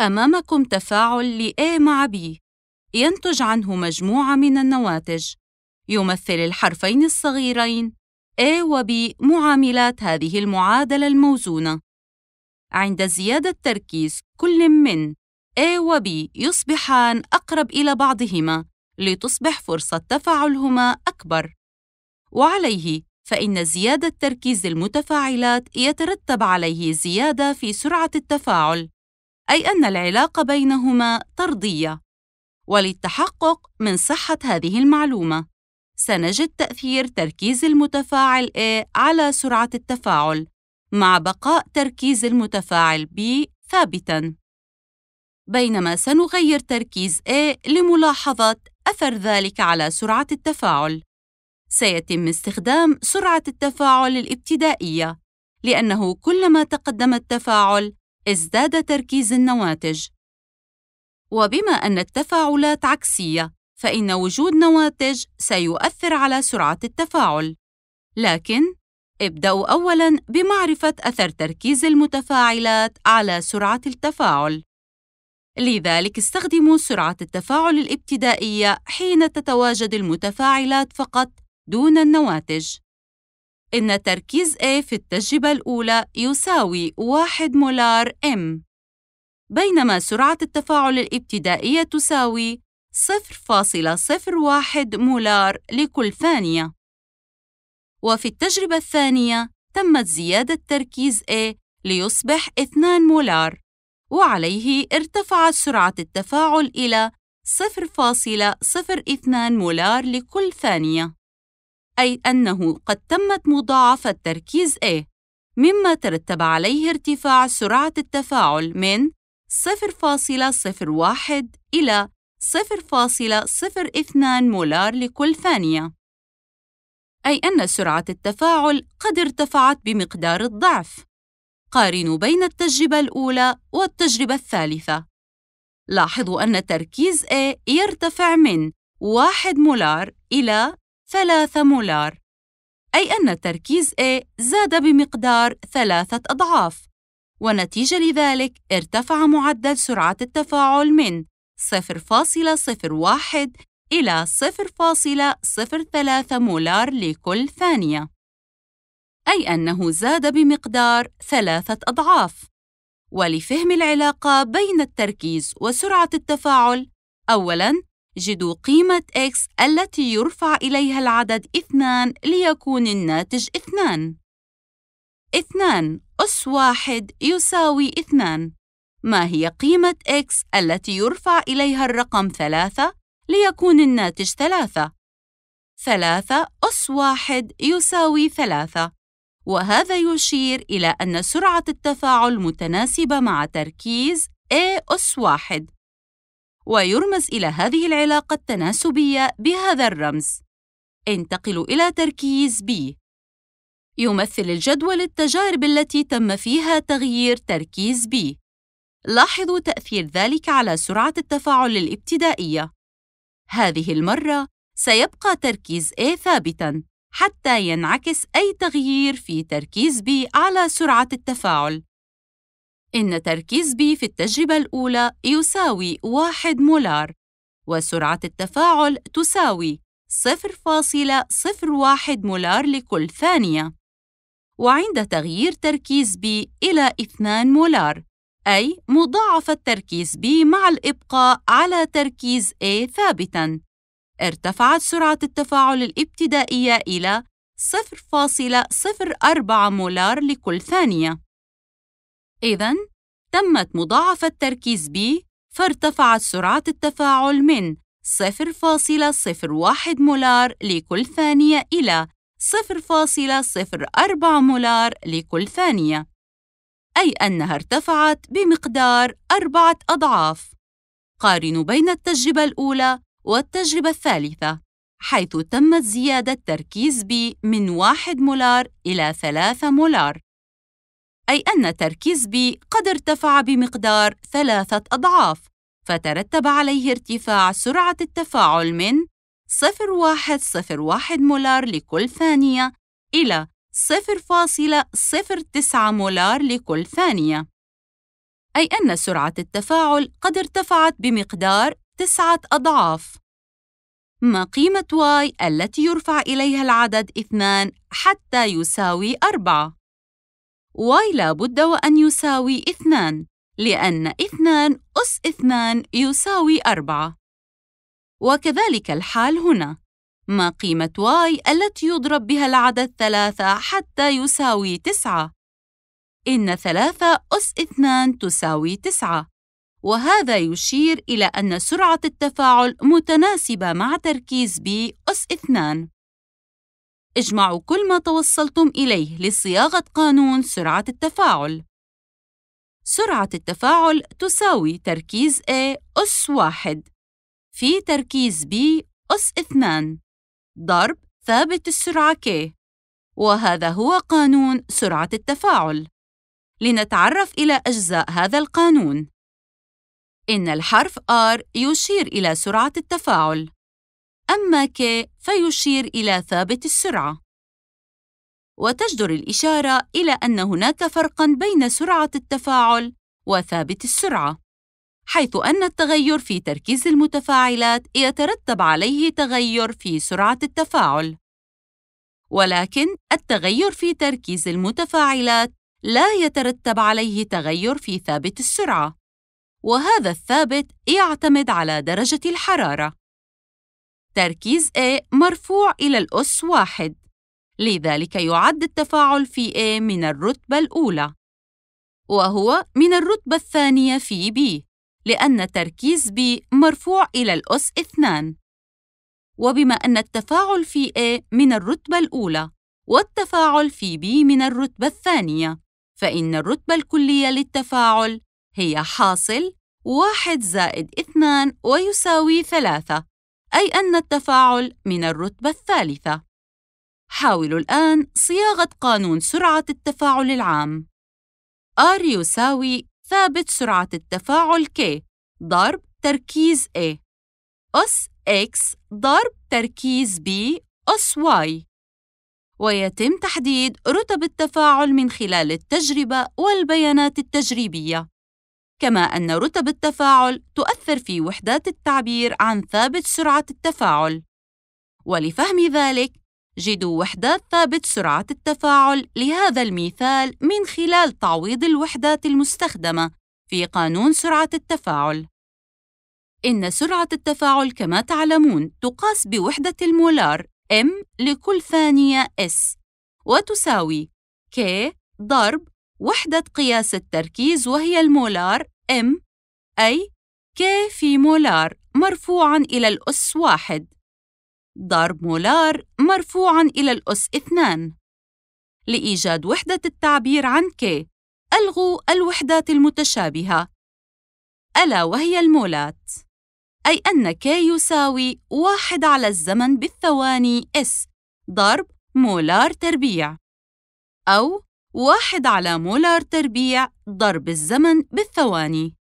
أمامكم تفاعل لـ A مع B ينتج عنه مجموعة من النواتج يمثل الحرفين الصغيرين A و B معاملات هذه المعادلة الموزونة عند زيادة تركيز كل من A و B يصبحان أقرب إلى بعضهما لتصبح فرصة تفاعلهما أكبر وعليه فإن زيادة تركيز المتفاعلات يترتب عليه زيادة في سرعة التفاعل أي أن العلاقة بينهما طردية وللتحقق من صحة هذه المعلومة سنجد تأثير تركيز المتفاعل A على سرعة التفاعل مع بقاء تركيز المتفاعل B ثابتاً بينما سنغير تركيز A لملاحظة أثر ذلك على سرعة التفاعل سيتم استخدام سرعة التفاعل الابتدائية لأنه كلما تقدم التفاعل ازداد تركيز النواتج وبما أن التفاعلات عكسية فإن وجود نواتج سيؤثر على سرعة التفاعل لكن ابدأوا أولاً بمعرفة أثر تركيز المتفاعلات على سرعة التفاعل لذلك استخدموا سرعة التفاعل الابتدائية حين تتواجد المتفاعلات فقط دون النواتج إن تركيز A في التجربة الأولى يساوي 1 مولار M بينما سرعة التفاعل الابتدائية تساوي 0.01 مولار لكل ثانية وفي التجربة الثانية تمت زيادة تركيز A ليصبح 2 مولار وعليه ارتفعت سرعة التفاعل إلى 0.02 مولار لكل ثانية أي أنه قد تمت مضاعفة تركيز A مما ترتب عليه ارتفاع سرعة التفاعل من 0.01 إلى 0.02 مولار لكل ثانية أي أن سرعة التفاعل قد ارتفعت بمقدار الضعف قارنوا بين التجربة الأولى والتجربة الثالثة لاحظوا أن تركيز A يرتفع من 1 مولار إلى 3 مولار أي أن التركيز A زاد بمقدار ثلاثة أضعاف ونتيجة لذلك ارتفع معدل سرعة التفاعل من 0.01 إلى 0.03 مولار لكل ثانية أي أنه زاد بمقدار ثلاثة أضعاف ولفهم العلاقة بين التركيز وسرعة التفاعل أولاً جدوا قيمة x التي يرفع إليها العدد 2 ليكون الناتج 2 2 أس 1 يساوي 2 ما هي قيمة x التي يرفع إليها الرقم 3 ليكون الناتج 3 3 أس 1 يساوي 3 وهذا يشير إلى أن سرعة التفاعل متناسبة مع تركيز A أس 1 ويرمز إلى هذه العلاقة التناسبية بهذا الرمز. انتقل إلى تركيز B. يمثل الجدول التجارب التي تم فيها تغيير تركيز B. لاحظوا تأثير ذلك على سرعة التفاعل الابتدائية. هذه المرة سيبقى تركيز A ثابتاً حتى ينعكس أي تغيير في تركيز B على سرعة التفاعل. إن تركيز B في التجربة الأولى يساوي 1 مولار، وسرعة التفاعل تساوي 0.01 مولار لكل ثانية. وعند تغيير تركيز B إلى 2 مولار، أي مضاعفة تركيز B مع الإبقاء على تركيز A ثابتاً، ارتفعت سرعة التفاعل الابتدائية إلى 0.04 مولار لكل ثانية. إذا تمت مضاعفة تركيز B فارتفعت سرعة التفاعل من 0.01 مولار لكل ثانية إلى 0.04 مولار لكل ثانية، أي أنها ارتفعت بمقدار أربعة أضعاف. قارنوا بين التجربة الأولى والتجربة الثالثة، حيث تمت زيادة تركيز B من 1 مولار إلى 3 مولار. أي أن تركيز B قد ارتفع بمقدار ثلاثة أضعاف، فترتب عليه ارتفاع سرعة التفاعل من 0.01 مولار لكل ثانية إلى 0.09 مولار لكل ثانية، أي أن سرعة التفاعل قد ارتفعت بمقدار تسعة أضعاف. ما قيمة y التي يرفع إليها العدد 2 حتى يساوي 4؟ y لابد وأن يساوي اثنان لأن اثنان أس اثنان يساوي أربعة وكذلك الحال هنا ما قيمة y التي يضرب بها العدد ثلاثة حتى يساوي تسعة؟ إن ثلاثة أس اثنان تساوي تسعة وهذا يشير إلى أن سرعة التفاعل متناسبة مع تركيز B أس اثنان اجمعوا كل ما توصلتم إليه لصياغة قانون سرعة التفاعل. سرعة التفاعل تساوي تركيز A أس واحد في تركيز B أس اثنان ضرب ثابت السرعة K وهذا هو قانون سرعة التفاعل. لنتعرف إلى أجزاء هذا القانون. إن الحرف R يشير إلى سرعة التفاعل أما ك فيشير إلى ثابت السرعة وتجدر الإشارة إلى أن هناك فرقاً بين سرعة التفاعل وثابت السرعة حيث أن التغير في تركيز المتفاعلات يترتب عليه تغير في سرعة التفاعل ولكن التغير في تركيز المتفاعلات لا يترتب عليه تغير في ثابت السرعة وهذا الثابت يعتمد على درجة الحرارة تركيز A مرفوع إلى الأس واحد، لذلك يعد التفاعل في A من الرتبة الأولى، وهو من الرتبة الثانية في B، لأن تركيز B مرفوع إلى الأس اثنان. وبما أن التفاعل في A من الرتبة الأولى، والتفاعل في B من الرتبة الثانية، فإن الرتبة الكلية للتفاعل هي حاصل واحد زائد اثنان ويساوي ثلاثة أي أن التفاعل من الرتبة الثالثة. حاولوا الآن صياغة قانون سرعة التفاعل العام. R يساوي ثابت سرعة التفاعل K ضرب تركيز A أس X ضرب تركيز B أس Y ويتم تحديد رتب التفاعل من خلال التجربة والبيانات التجريبية كما أن رتب التفاعل تؤثر في وحدات التعبير عن ثابت سرعة التفاعل. ولفهم ذلك، جدوا وحدات ثابت سرعة التفاعل لهذا المثال من خلال تعويض الوحدات المستخدمة في قانون سرعة التفاعل. إن سرعة التفاعل كما تعلمون تقاس بوحدة المولار M لكل ثانية S وتساوي K ضرب وحدة قياس التركيز وهي المولار M أي K في مولار مرفوعا إلى الأس واحد ضرب مولار مرفوعا إلى الأس اثنان لإيجاد وحدة التعبير عن K ألغوا الوحدات المتشابهة ألا وهي المولات أي أن K يساوي واحد على الزمن بالثواني S ضرب مولار تربيع أو واحد على مولار تربيع ضرب الزمن بالثواني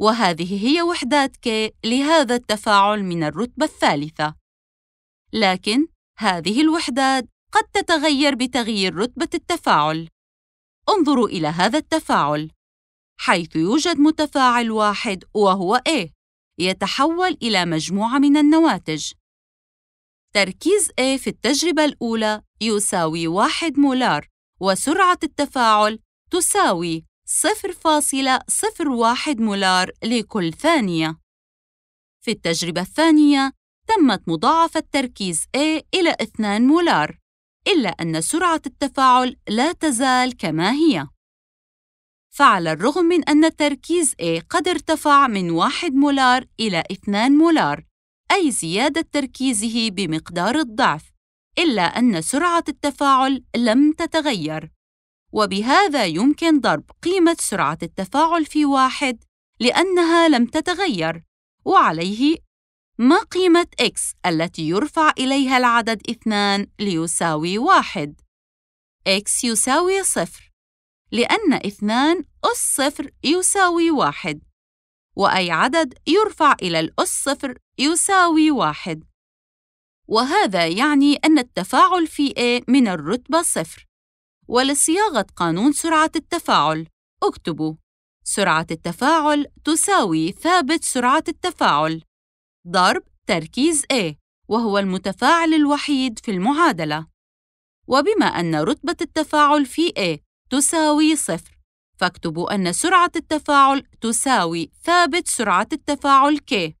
وهذه هي وحدات كي لهذا التفاعل من الرتبة الثالثة لكن هذه الوحدات قد تتغير بتغيير رتبة التفاعل انظروا إلى هذا التفاعل حيث يوجد متفاعل واحد وهو A يتحول إلى مجموعة من النواتج تركيز A في التجربة الأولى يساوي واحد مولار وسرعة التفاعل تساوي 0.01 مولار لكل ثانية. في التجربة الثانية، تمت مضاعفة تركيز A إلى 2 مولار، إلا أن سرعة التفاعل لا تزال كما هي. فعلى الرغم من أن تركيز A قد ارتفع من 1 مولار إلى 2 مولار، أي زيادة تركيزه بمقدار الضعف، إلا أن سرعة التفاعل لم تتغير وبهذا يمكن ضرب قيمة سرعة التفاعل في واحد لأنها لم تتغير وعليه ما قيمة x التي يرفع إليها العدد 2 ليساوي واحد؟ x يساوي صفر لأن 2 أس صفر يساوي واحد وأي عدد يرفع إلى الأس صفر يساوي واحد وهذا يعني أن التفاعل في A من الرتبة صفر ولصياغة قانون سرعة التفاعل اكتبوا سرعة التفاعل تساوي ثابت سرعة التفاعل ضرب تركيز A وهو المتفاعل الوحيد في المعادلة وبما أن رتبة التفاعل في A تساوي صفر فاكتبوا أن سرعة التفاعل تساوي ثابت سرعة التفاعل K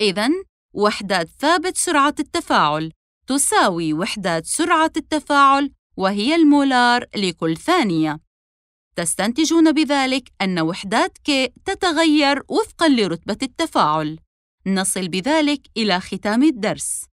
إذن وحدات ثابت سرعة التفاعل تساوي وحدات سرعة التفاعل وهي المولار لكل ثانية. تستنتجون بذلك أن وحدات ك تتغير وفقًا لرتبة التفاعل. نصل بذلك إلى ختام الدرس.